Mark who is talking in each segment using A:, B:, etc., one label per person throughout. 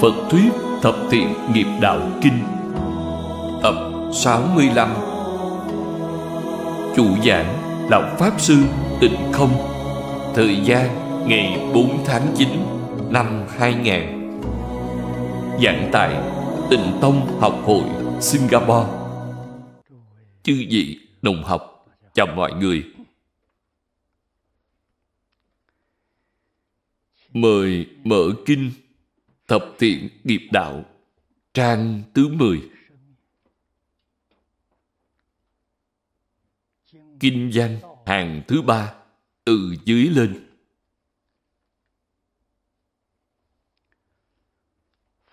A: Phật Thuyết Thập Thiện Nghiệp Đạo Kinh Tập 65 Chủ giảng Lão Pháp Sư Tịnh Không Thời gian ngày 4 tháng 9 năm 2000 Giảng tại Tịnh Tông Học Hội Singapore Chư vị đồng học Chào mọi người Mời mở kinh Thập thiện nghiệp đạo Trang thứ 10 Kinh văn hàng thứ ba Từ dưới lên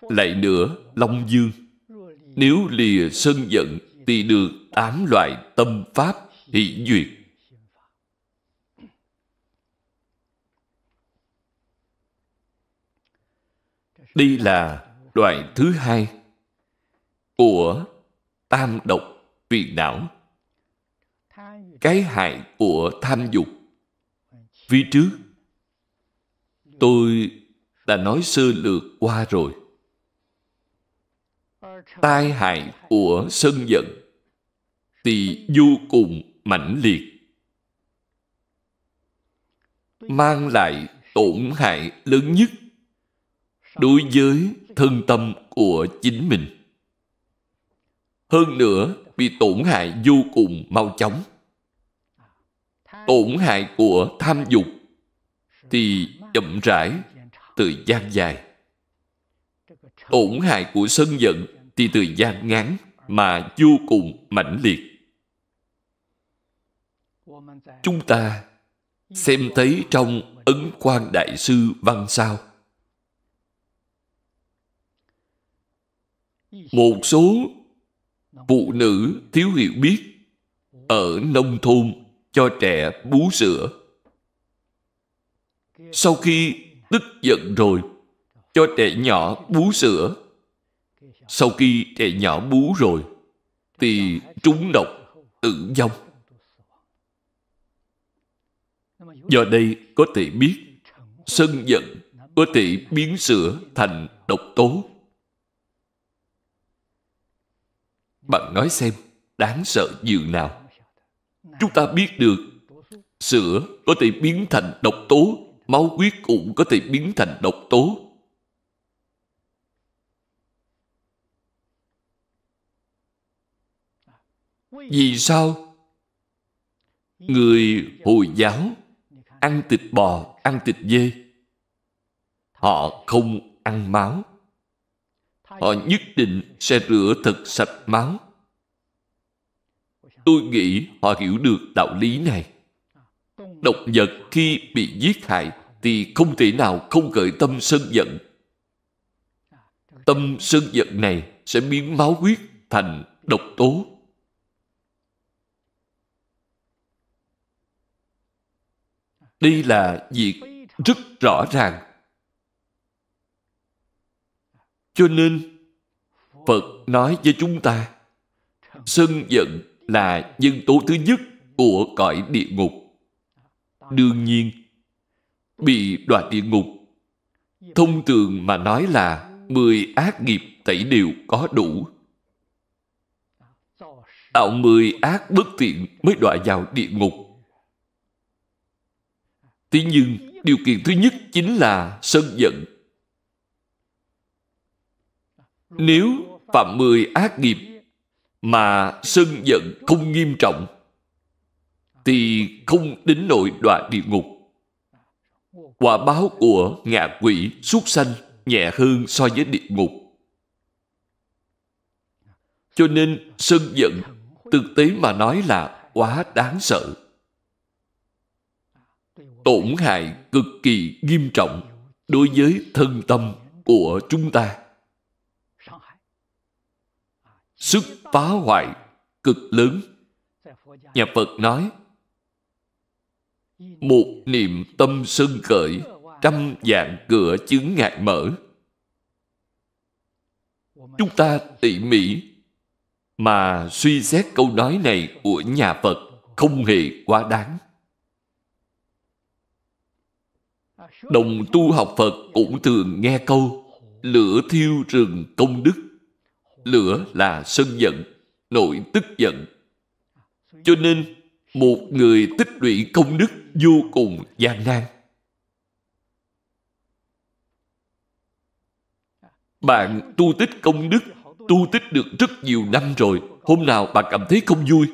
A: Lại nữa Long Dương Nếu lìa sân giận Thì được tám loại tâm pháp hỷ duyệt Đây là loại thứ hai của tam độc phiền não. Cái hại của tham dục. Phía trước, tôi đã nói sơ lược qua rồi. Tai hại của sân giận thì vô cùng mãnh liệt mang lại tổn hại lớn nhất đối với thân tâm của chính mình hơn nữa bị tổn hại vô cùng mau chóng tổn hại của tham dục thì chậm rãi thời gian dài tổn hại của sân giận thì thời gian ngắn mà vô cùng mãnh liệt chúng ta xem thấy trong ấn quang đại sư văn sao một số phụ nữ thiếu hiểu biết ở nông thôn cho trẻ bú sữa sau khi tức giận rồi cho trẻ nhỏ bú sữa sau khi trẻ nhỏ bú rồi thì trúng độc tử vong do đây có thể biết sân giận có thể biến sữa thành độc tố Bạn nói xem, đáng sợ dường nào? Chúng ta biết được sữa có thể biến thành độc tố, máu huyết cũng có thể biến thành độc tố. Vì sao người Hồi giáo ăn thịt bò, ăn thịt dê, họ không ăn máu? họ nhất định sẽ rửa thật sạch máu. Tôi nghĩ họ hiểu được đạo lý này. Động vật khi bị giết hại thì không thể nào không gợi tâm sân giận. Tâm sân giận này sẽ biến máu huyết thành độc tố. Đây là việc rất rõ ràng Cho nên, Phật nói với chúng ta, sân giận là nhân tố thứ nhất của cõi địa ngục. Đương nhiên, bị đọa địa ngục, thông thường mà nói là mười ác nghiệp tẩy đều có đủ. Tạo mười ác bất thiện mới đọa vào địa ngục. tuy nhiên điều kiện thứ nhất chính là sân giận nếu phạm mười ác nghiệp mà sân giận không nghiêm trọng thì không đến nội đọa địa ngục. Quả báo của ngạ quỷ súc sanh nhẹ hơn so với địa ngục. Cho nên sân giận thực tế mà nói là quá đáng sợ. Tổn hại cực kỳ nghiêm trọng đối với thân tâm của chúng ta sức phá hoại cực lớn nhà phật nói một niệm tâm sân khởi trăm dạng cửa chứng ngại mở chúng ta tỉ mỉ mà suy xét câu nói này của nhà phật không hề quá đáng đồng tu học phật cũng thường nghe câu lửa thiêu rừng công đức lửa là sân giận nội tức giận cho nên một người tích lũy công đức vô cùng gian nan bạn tu tích công đức tu tích được rất nhiều năm rồi hôm nào bạn cảm thấy không vui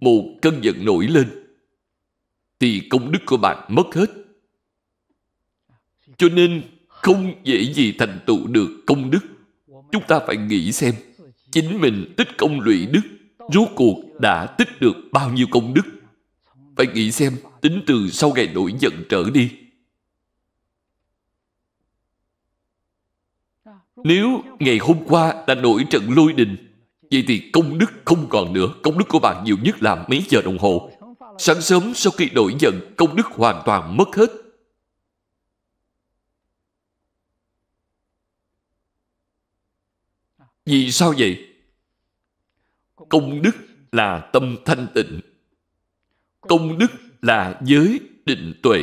A: một cơn giận nổi lên thì công đức của bạn mất hết cho nên không dễ gì thành tựu được công đức chúng ta phải nghĩ xem chính mình tích công lụy đức rốt cuộc đã tích được bao nhiêu công đức phải nghĩ xem tính từ sau ngày nổi giận trở đi nếu ngày hôm qua ta nổi trận lôi đình vậy thì công đức không còn nữa công đức của bạn nhiều nhất là mấy giờ đồng hồ sáng sớm sau khi nổi giận công đức hoàn toàn mất hết Vì sao vậy? Công đức là tâm thanh tịnh. Công đức là giới định tuệ.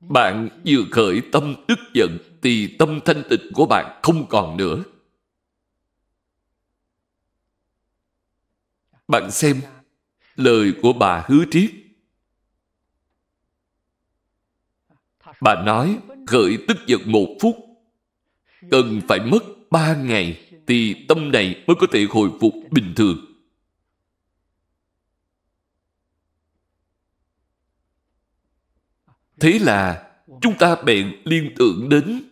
A: Bạn vừa khởi tâm tức giận thì tâm thanh tịnh của bạn không còn nữa. Bạn xem, lời của bà Hứa Triết Bà nói gợi tức giận một phút cần phải mất ba ngày thì tâm này mới có thể hồi phục bình thường. Thế là chúng ta bèn liên tưởng đến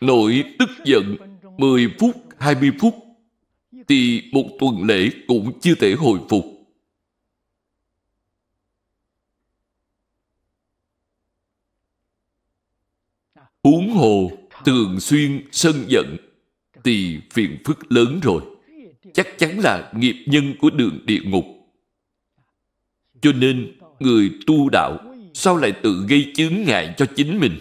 A: nỗi tức giận 10 phút, 20 phút thì một tuần lễ cũng chưa thể hồi phục. huống hồ thường xuyên sân giận thì phiền phức lớn rồi chắc chắn là nghiệp nhân của đường địa ngục cho nên người tu đạo sao lại tự gây chướng ngại cho chính mình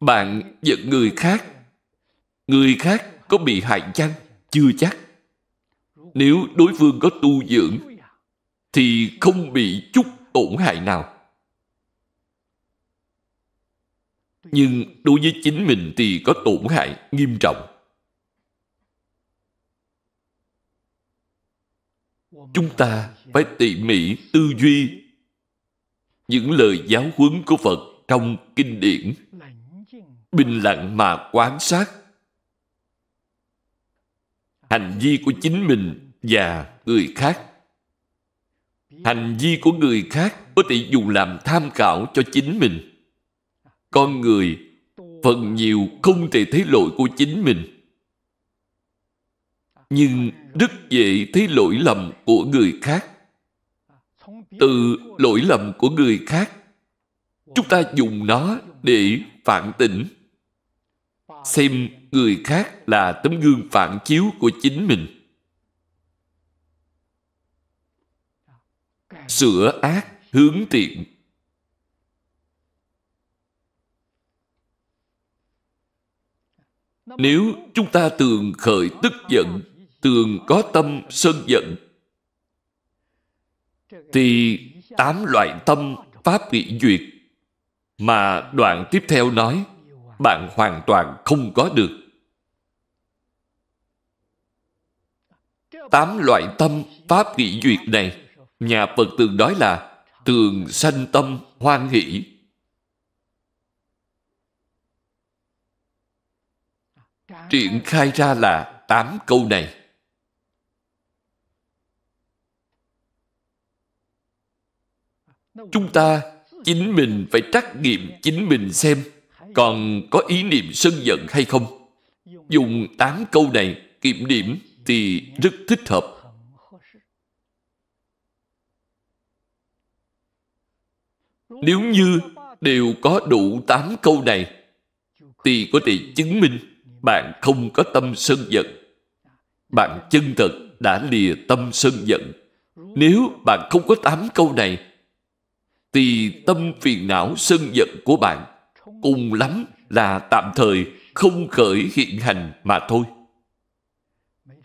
A: bạn giận người khác người khác có bị hại chăng chưa chắc nếu đối phương có tu dưỡng thì không bị chút tổn hại nào nhưng đối với chính mình thì có tổn hại nghiêm trọng chúng ta phải tỉ mỉ tư duy những lời giáo huấn của phật trong kinh điển bình lặng mà quan sát hành vi của chính mình và người khác hành vi của người khác có thể dùng làm tham khảo cho chính mình con người phần nhiều không thể thấy lỗi của chính mình nhưng rất dễ thấy lỗi lầm của người khác từ lỗi lầm của người khác chúng ta dùng nó để phản tỉnh xem người khác là tấm gương phản chiếu của chính mình sửa ác hướng thiện nếu chúng ta tường khởi tức giận tường có tâm sân giận thì tám loại tâm pháp bị duyệt mà đoạn tiếp theo nói bạn hoàn toàn không có được tám loại tâm pháp nghị duyệt này nhà phật tường nói là tường sanh tâm hoan hỷ triển khai ra là tám câu này chúng ta chính mình phải trắc nghiệm chính mình xem còn có ý niệm sân giận hay không dùng tám câu này kiểm điểm thì rất thích hợp nếu như đều có đủ tám câu này thì có thể chứng minh bạn không có tâm sân giận bạn chân thật đã lìa tâm sân giận nếu bạn không có tám câu này thì tâm phiền não sân giận của bạn cùng lắm là tạm thời không khởi hiện hành mà thôi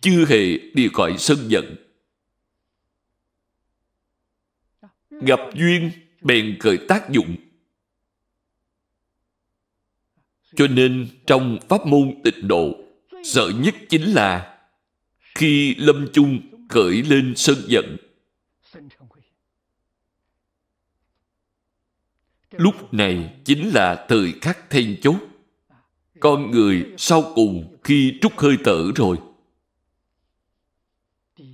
A: chưa hề đi khỏi sân giận gặp duyên bèn khởi tác dụng cho nên trong pháp môn tịnh độ, sợ nhất chính là khi lâm chung khởi lên sân giận. Lúc này chính là thời khắc then chốt. Con người sau cùng khi trút hơi thở rồi.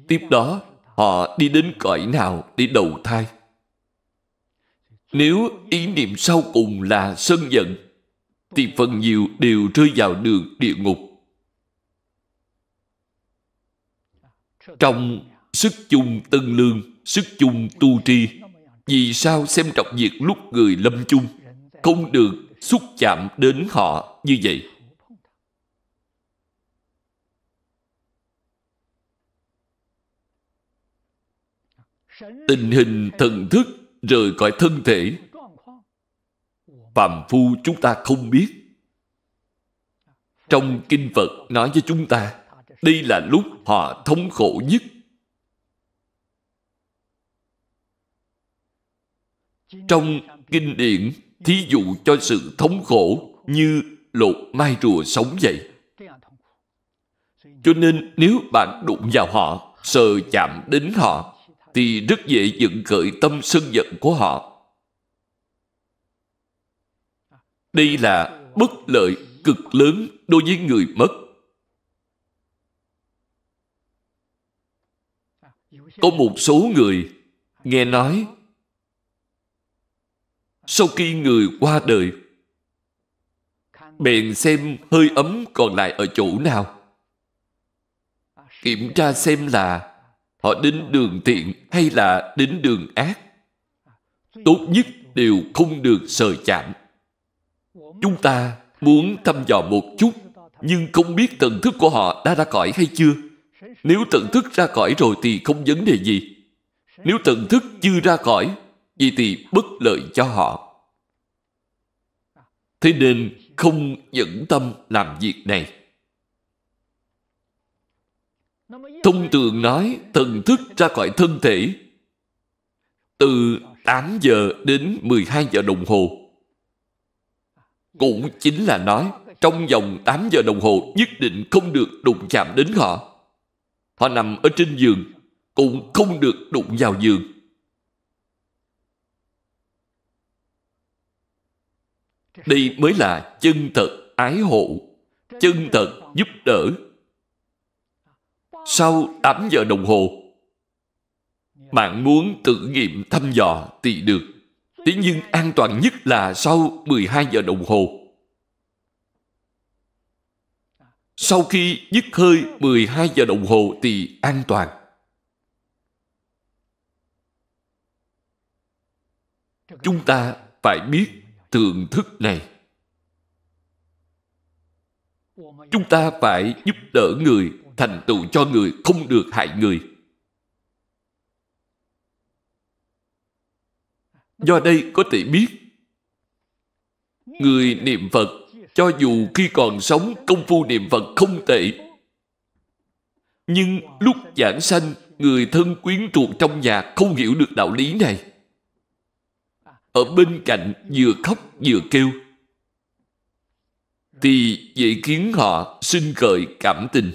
A: Tiếp đó, họ đi đến cõi nào để đầu thai? Nếu ý niệm sau cùng là sân giận thì phần nhiều đều rơi vào đường địa ngục. Trong sức chung tân lương, sức chung tu tri, vì sao xem trọng việc lúc người lâm chung, không được xúc chạm đến họ như vậy? Tình hình thần thức rời khỏi thân thể phàm phu chúng ta không biết trong kinh phật nói với chúng ta đây là lúc họ thống khổ nhất trong kinh điển thí dụ cho sự thống khổ như lột mai rùa sống vậy cho nên nếu bạn đụng vào họ sờ chạm đến họ thì rất dễ dựng khởi tâm sân giận của họ Đây là bất lợi cực lớn đối với người mất. Có một số người nghe nói sau khi người qua đời bèn xem hơi ấm còn lại ở chỗ nào kiểm tra xem là họ đến đường thiện hay là đến đường ác tốt nhất đều không được sờ chạm Chúng ta muốn thăm dò một chút, nhưng không biết tận thức của họ đã ra cõi hay chưa. Nếu tận thức ra cõi rồi thì không vấn đề gì. Nếu tận thức chưa ra cõi, vậy thì bất lợi cho họ. Thế nên không dẫn tâm làm việc này. Thông thường nói tận thức ra khỏi thân thể từ 8 giờ đến 12 giờ đồng hồ cũng chính là nói, trong vòng 8 giờ đồng hồ nhất định không được đụng chạm đến họ. Họ nằm ở trên giường, cũng không được đụng vào giường. Đây mới là chân thật ái hộ, chân thật giúp đỡ. Sau 8 giờ đồng hồ, bạn muốn tự nghiệm thăm dò thì được. Thế nhưng an toàn nhất là sau 12 giờ đồng hồ. Sau khi dứt hơi 12 giờ đồng hồ thì an toàn. Chúng ta phải biết thưởng thức này. Chúng ta phải giúp đỡ người, thành tựu cho người, không được hại người. Do đây có thể biết, người niệm Phật, cho dù khi còn sống công phu niệm Phật không tệ, nhưng lúc giảng sanh, người thân quyến thuộc trong nhà không hiểu được đạo lý này. Ở bên cạnh vừa khóc vừa kêu. Thì vậy khiến họ sinh khởi cảm tình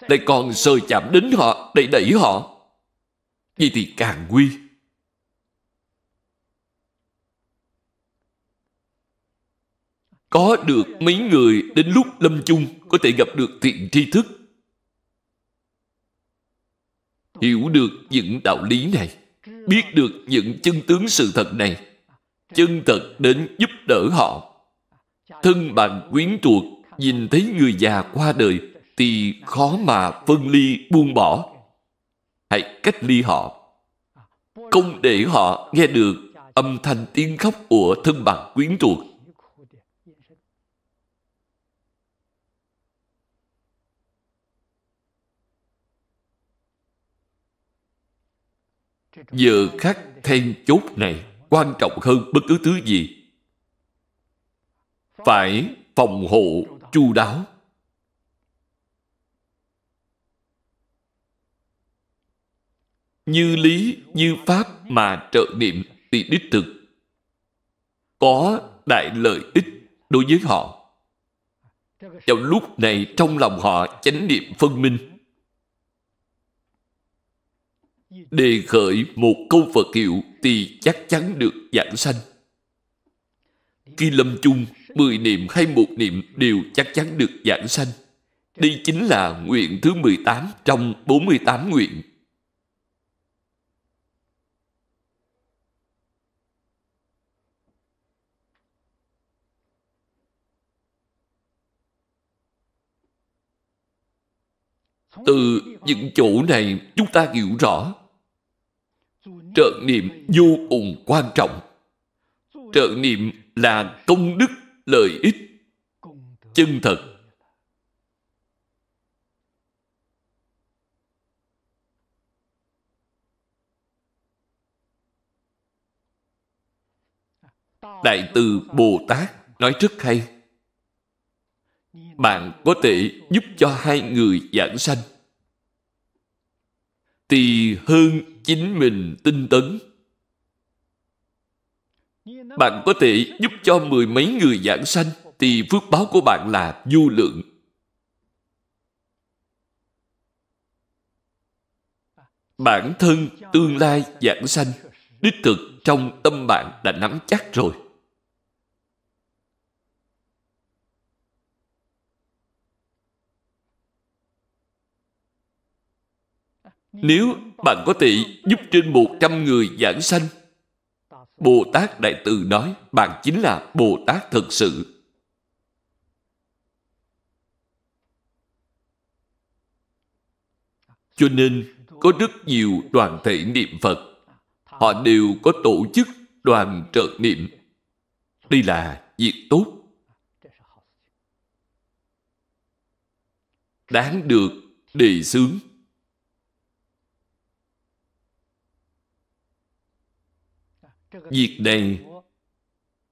A: lại còn sờ chạm đến họ đẩy đẩy họ vậy thì càng nguy. Có được mấy người đến lúc lâm chung có thể gặp được thiện tri thức. Hiểu được những đạo lý này, biết được những chân tướng sự thật này, chân thật đến giúp đỡ họ. Thân bằng quyến thuộc nhìn thấy người già qua đời thì khó mà phân ly buông bỏ Hãy cách ly họ. Không để họ nghe được âm thanh tiếng khóc của thân bằng quyến thuộc. Giờ khắc then chốt này quan trọng hơn bất cứ thứ gì. Phải phòng hộ chu đáo như lý như pháp mà trợ niệm thì đích thực có đại lợi ích đối với họ vào lúc này trong lòng họ chánh niệm phân minh đề khởi một câu phật hiệu thì chắc chắn được giảng sanh khi lâm chung mười niệm hay một niệm đều chắc chắn được giảng sanh đây chính là nguyện thứ 18 trong 48 nguyện từ những chỗ này chúng ta hiểu rõ trợ niệm vô cùng quan trọng trợ niệm là công đức lợi ích chân thật đại từ bồ tát nói rất hay bạn có thể giúp cho hai người giảng sanh thì hơn chính mình tinh tấn bạn có thể giúp cho mười mấy người giảng sanh thì phước báo của bạn là vô lượng bản thân tương lai giảng sanh đích thực trong tâm bạn đã nắm chắc rồi Nếu bạn có thể giúp trên 100 người giảng sanh, Bồ Tát Đại Từ nói bạn chính là Bồ Tát thật sự. Cho nên, có rất nhiều đoàn thể niệm Phật. Họ đều có tổ chức đoàn trợ niệm. Đây là việc tốt. Đáng được đề xướng. Việc này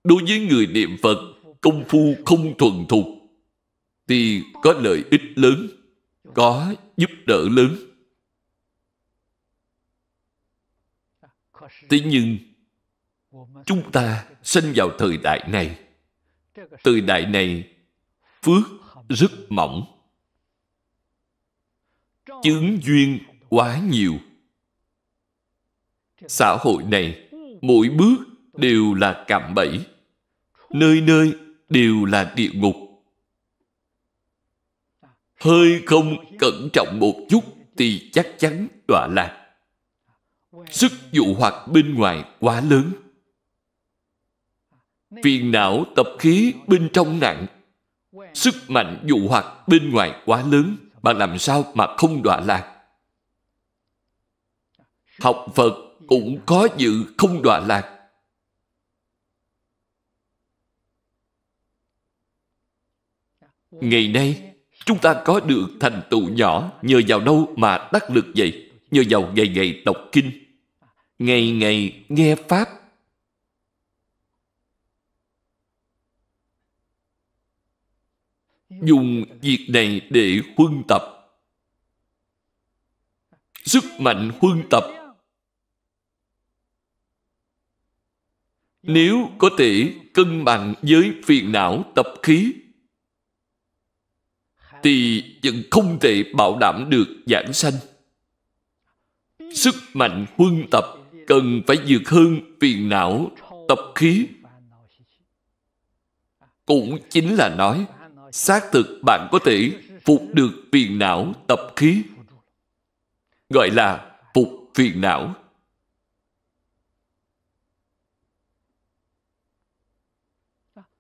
A: đối với người niệm Phật công phu không thuần thục thì có lợi ích lớn, có giúp đỡ lớn. Thế nhưng chúng ta sinh vào thời đại này thời đại này phước rất mỏng chứng duyên quá nhiều xã hội này mỗi bước đều là cạm bẫy nơi nơi đều là địa ngục hơi không cẩn trọng một chút thì chắc chắn đọa lạc sức dụ hoặc bên ngoài quá lớn phiền não tập khí bên trong nặng sức mạnh dụ hoặc bên ngoài quá lớn bạn làm sao mà không đọa lạc học phật cũng có dự không đọa lạc Ngày nay, chúng ta có được thành tựu nhỏ nhờ vào đâu mà đắc lực vậy? Nhờ vào ngày ngày đọc kinh, ngày ngày nghe Pháp. Dùng việc này để huân tập. Sức mạnh huân tập nếu có thể cân bằng với phiền não tập khí thì vẫn không thể bảo đảm được giảng sanh sức mạnh huân tập cần phải vượt hơn phiền não tập khí cũng chính là nói xác thực bạn có thể phục được phiền não tập khí gọi là phục phiền não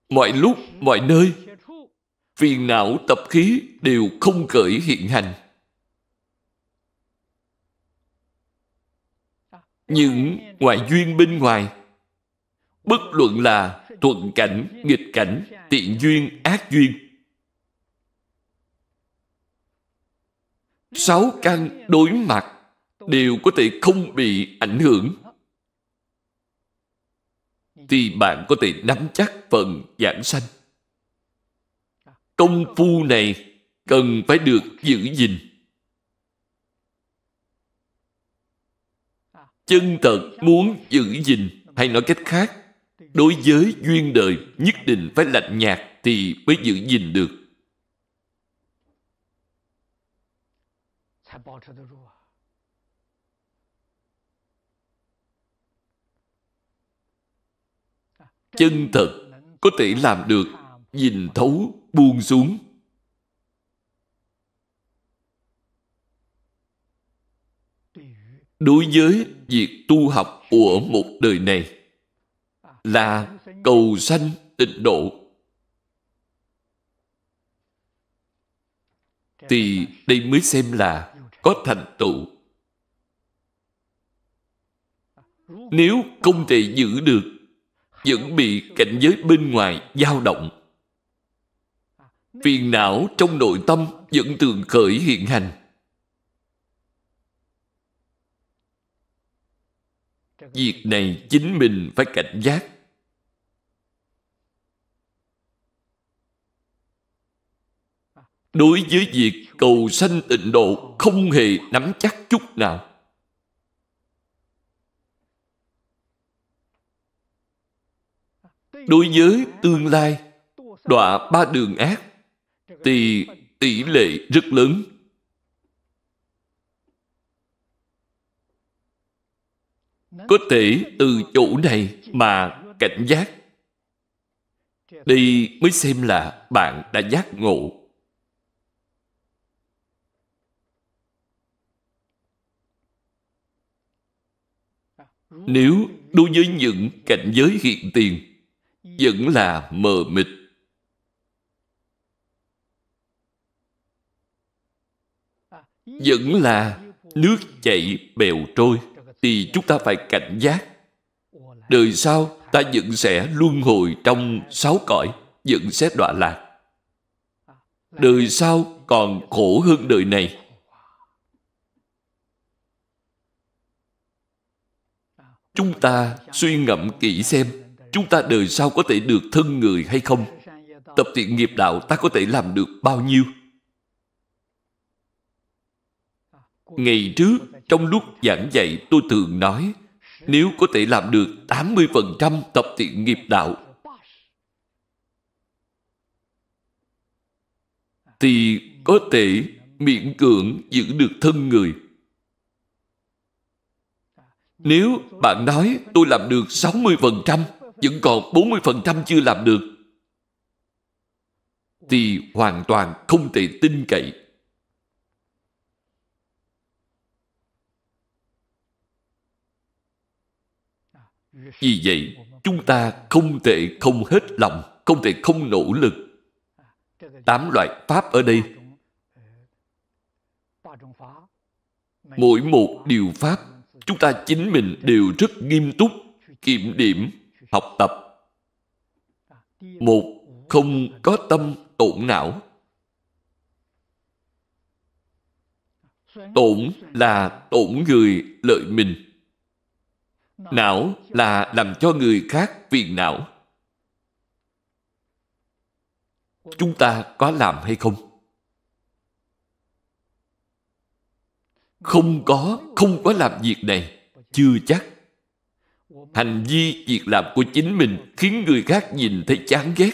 A: mọi lúc, mọi nơi, phiền não tập khí đều không khởi hiện hành. Những ngoại duyên bên ngoài, bất luận là thuận cảnh, nghịch cảnh, tiện duyên, ác duyên, sáu căn đối mặt đều có thể không bị ảnh hưởng thì bạn có thể nắm chắc phần giảng sanh. Công phu này cần phải được giữ gìn. Chân thật muốn giữ gìn hay nói cách khác đối với duyên đời nhất định phải lạnh nhạt thì mới giữ gìn được chân thật có thể làm được nhìn thấu buông xuống đối với việc tu học của một đời này là cầu sanh tịnh độ thì đây mới xem là có thành tựu nếu không thể giữ được vẫn bị cảnh giới bên ngoài dao động phiền não trong nội tâm vẫn thường khởi hiện hành việc này chính mình phải cảnh giác đối với việc cầu sanh tịnh độ không hề nắm chắc chút nào đối với tương lai đọa ba đường ác thì tỷ lệ rất lớn. Có thể từ chỗ này mà cảnh giác. đi mới xem là bạn đã giác ngộ. Nếu đối với những cảnh giới hiện tiền vẫn là mờ mịt vẫn là nước chảy bèo trôi thì chúng ta phải cảnh giác đời sau ta vẫn sẽ luân hồi trong sáu cõi vẫn sẽ đọa lạc đời sau còn khổ hơn đời này chúng ta suy ngẫm kỹ xem chúng ta đời sau có thể được thân người hay không? Tập thiện nghiệp đạo ta có thể làm được bao nhiêu? Ngày trước, trong lúc giảng dạy tôi thường nói, nếu có thể làm được 80% tập thiện nghiệp đạo, thì có thể miễn cưỡng giữ được thân người. Nếu bạn nói tôi làm được 60%, vẫn còn 40% chưa làm được thì hoàn toàn không thể tin cậy. Vì vậy, chúng ta không thể không hết lòng, không thể không nỗ lực. Tám loại pháp ở đây. Mỗi một điều pháp, chúng ta chính mình đều rất nghiêm túc, kiểm điểm học tập một không có tâm tổn não tổn là tổn người lợi mình não là làm cho người khác phiền não chúng ta có làm hay không không có không có làm việc này chưa chắc hành vi việc làm của chính mình khiến người khác nhìn thấy chán ghét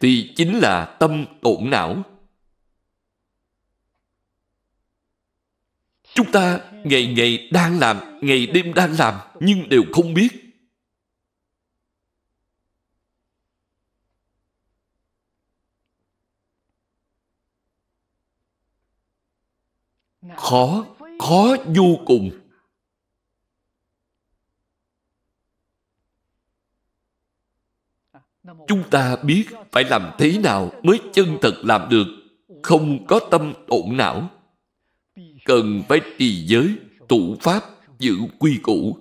A: thì chính là tâm tổn não chúng ta ngày ngày đang làm ngày đêm đang làm nhưng đều không biết khó khó vô cùng chúng ta biết phải làm thế nào mới chân thật làm được không có tâm tổn não cần phải trì giới tụ pháp giữ quy củ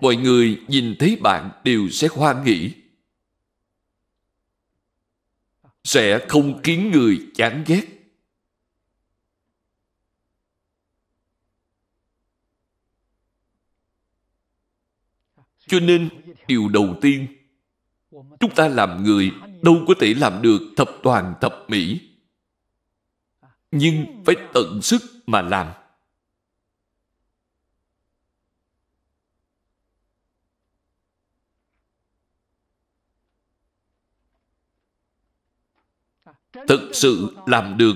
A: mọi người nhìn thấy bạn đều sẽ hoan nghỉ sẽ không khiến người chán ghét cho nên điều đầu tiên Chúng ta làm người đâu có thể làm được thập toàn thập mỹ. Nhưng phải tận sức mà làm. Thực sự làm được.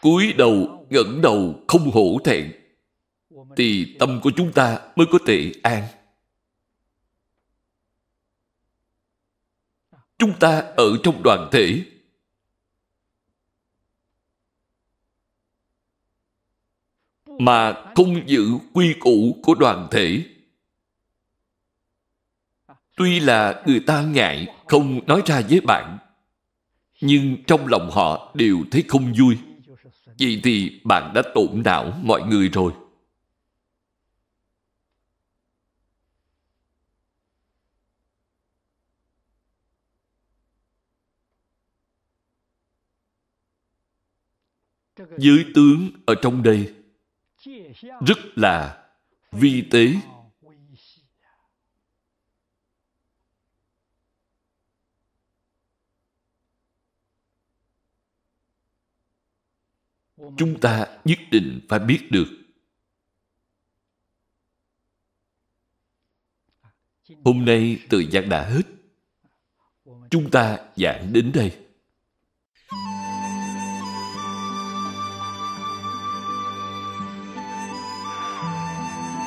A: cúi đầu, ngẩng đầu không hổ thẹn thì tâm của chúng ta mới có thể an. chúng ta ở trong đoàn thể mà không giữ quy củ của đoàn thể tuy là người ta ngại không nói ra với bạn nhưng trong lòng họ đều thấy không vui vậy thì bạn đã tổn não mọi người rồi giới tướng ở trong đây rất là vi tế chúng ta nhất định phải biết được hôm nay thời gian đã hết chúng ta giảng đến đây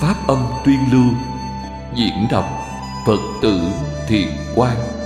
A: pháp âm tuyên lưu diễn đọc phật tử thiền quang